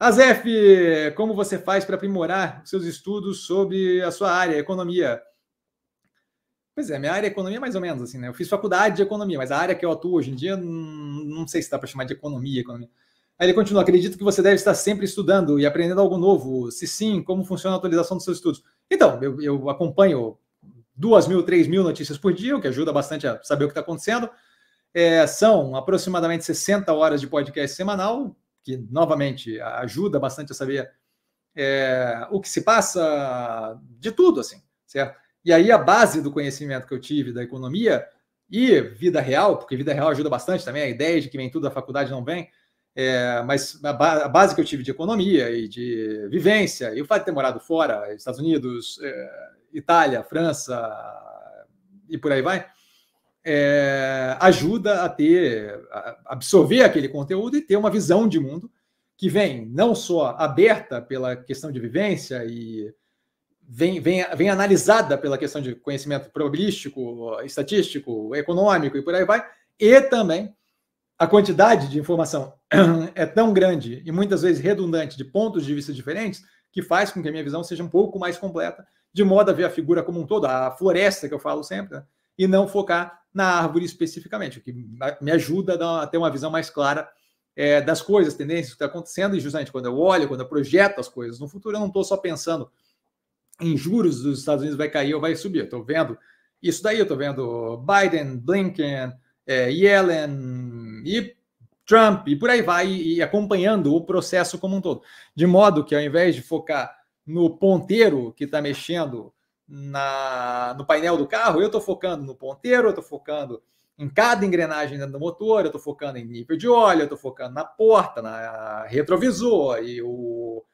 Azef, como você faz para aprimorar seus estudos sobre a sua área, economia? Pois é, minha área é economia mais ou menos assim, né? Eu fiz faculdade de economia, mas a área que eu atuo hoje em dia, hum, não sei se dá para chamar de economia, economia. Aí ele continua, acredito que você deve estar sempre estudando e aprendendo algo novo. Se sim, como funciona a atualização dos seus estudos? Então, eu, eu acompanho duas mil, três mil notícias por dia, o que ajuda bastante a saber o que está acontecendo. É, são aproximadamente 60 horas de podcast semanal, que novamente ajuda bastante a saber é, o que se passa de tudo, assim, certo? E aí a base do conhecimento que eu tive da economia e vida real, porque vida real ajuda bastante também, a ideia de que vem tudo da faculdade não vem, é, mas a, ba a, base que eu tive de economia e de vivência, e o fato de ter morado fora, Estados Unidos, é, Itália, França e por aí vai, é, ajuda a ter, a absorver aquele conteúdo e ter uma visão de mundo que vem não só aberta pela questão de vivência e vem, vem, vem analisada pela questão de conhecimento probabilístico, estatístico, econômico e por aí vai, e também a quantidade de informação é tão grande e muitas vezes redundante de pontos de vista diferentes que faz com que a minha visão seja um pouco mais completa, de modo a ver a figura como um todo, a floresta que eu falo sempre, né? e não focar na árvore especificamente, o que me ajuda a ter uma visão mais clara é, das coisas, tendências que está acontecendo, e justamente quando eu olho, quando eu projeto as coisas no futuro, eu não estou só pensando em juros dos Estados Unidos vai cair ou vai subir, eu estou vendo isso daí, eu estou vendo Biden, Blinken, é, Yellen e Trump, e por aí vai, e acompanhando o processo como um todo. De modo que ao invés de focar no ponteiro que está mexendo na, no painel do carro, eu estou focando no ponteiro, eu estou focando em cada engrenagem do motor, eu estou focando em nível de óleo, eu estou focando na porta, na retrovisor e o,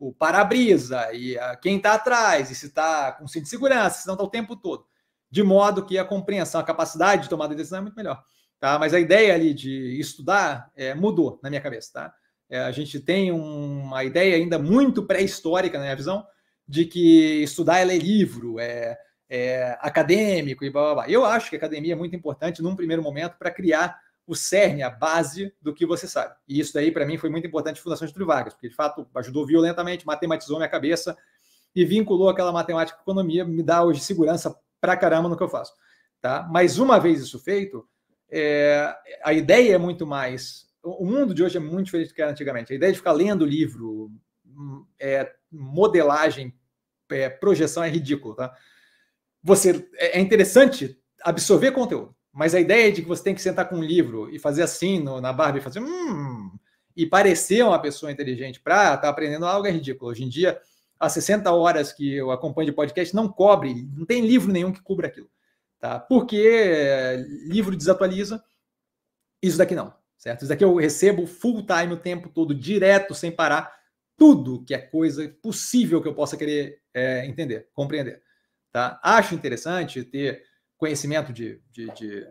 o para-brisa e a, quem está atrás e se está com cinto de segurança, se não está o tempo todo. De modo que a compreensão, a capacidade de tomada de decisão é muito melhor. Tá? Mas a ideia ali de estudar é, mudou na minha cabeça. Tá? É, a gente tem um, uma ideia ainda muito pré-histórica na minha visão, de que estudar é ler livro, é, é acadêmico e blá, blá, blá. Eu acho que a academia é muito importante num primeiro momento para criar o cerne, a base do que você sabe. E isso daí, para mim, foi muito importante Fundação Getúlio Vargas, porque, de fato, ajudou violentamente, matematizou minha cabeça e vinculou aquela matemática com economia, me dá hoje segurança pra caramba no que eu faço. Tá? Mas uma vez isso feito, é... a ideia é muito mais... O mundo de hoje é muito diferente do que era antigamente. A ideia de ficar lendo livro, hum, é... modelagem, é, projeção é ridículo, tá? Você é, é interessante absorver conteúdo, mas a ideia é de que você tem que sentar com um livro e fazer assim no, na barba e fazer hum, e parecer uma pessoa inteligente para estar tá aprendendo algo é ridículo. Hoje em dia, as 60 horas que eu acompanho de podcast não cobre, não tem livro nenhum que cubra aquilo, tá? Porque eh, livro desatualiza, isso daqui não, certo? Isso daqui eu recebo full time o tempo todo, direto, sem parar tudo que é coisa possível que eu possa querer é, entender, compreender. Tá? Acho interessante ter conhecimento de, de, de,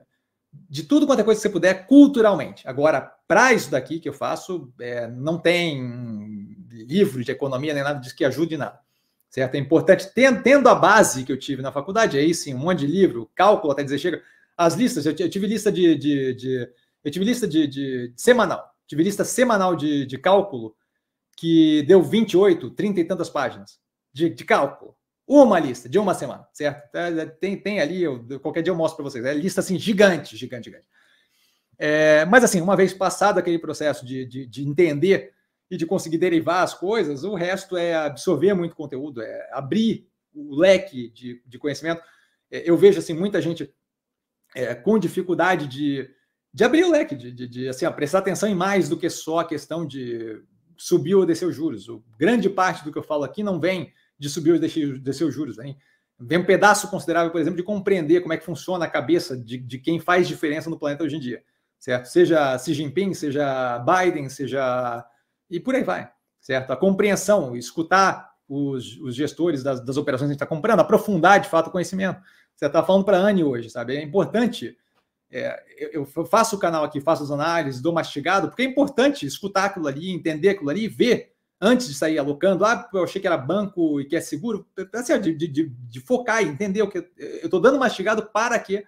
de, tudo quanto é coisa que você puder culturalmente. Agora, para isso daqui que eu faço, é, não tem livro de economia nem nada disso que ajude nada. Certo? É importante, tendo, a base que eu tive na faculdade, aí sim, um monte de livro, cálculo até dizer, chega. As listas, eu, eu tive lista de, de, de, eu tive lista de, de, de semanal, tive lista semanal de, de cálculo que deu 28, 30 e tantas páginas de, de cálculo. Uma lista de uma semana, certo? Tá, é, tem, tem ali, eu, qualquer dia eu mostro para vocês. É lista assim, gigante, gigante, gigante. É, mas assim, uma vez passado aquele processo de, de, de, entender e de conseguir derivar as coisas, o resto é absorver muito conteúdo, é abrir o leque de, de conhecimento. É, eu vejo assim, muita gente é, com dificuldade de, de abrir o leque, de, de, de assim, prestar atenção em mais do que só a questão de subiu ou desceu juros. O, grande parte do que eu falo aqui não vem de subir ou descer, juros. Vem, vem um pedaço considerável, por exemplo, de compreender como é que funciona a cabeça de, de quem faz diferença no planeta hoje em dia. Certo? Seja Xi Jinping, seja Biden, seja. E por aí vai. Certo? A compreensão, escutar os, os gestores das, das operações que a gente está comprando, aprofundar de fato o conhecimento. Você está falando para a Anne hoje, sabe? É importante é, eu, eu, faço o canal aqui, faço as análises, dou mastigado, porque é importante escutar aquilo ali, entender aquilo ali e ver antes de sair alocando. Ah, eu achei que era banco e que é seguro. Assim, de, de, de focar e entender o que eu estou dando mastigado para que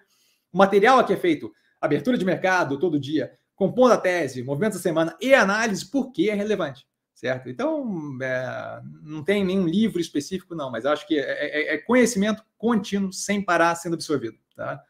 o material aqui é feito. Abertura de mercado todo dia, compondo a tese, movimento da semana e análise, porque é relevante, certo? Então, é, não tem nenhum livro específico, não, mas acho que é, é, é conhecimento contínuo, sem parar, sendo absorvido, tá?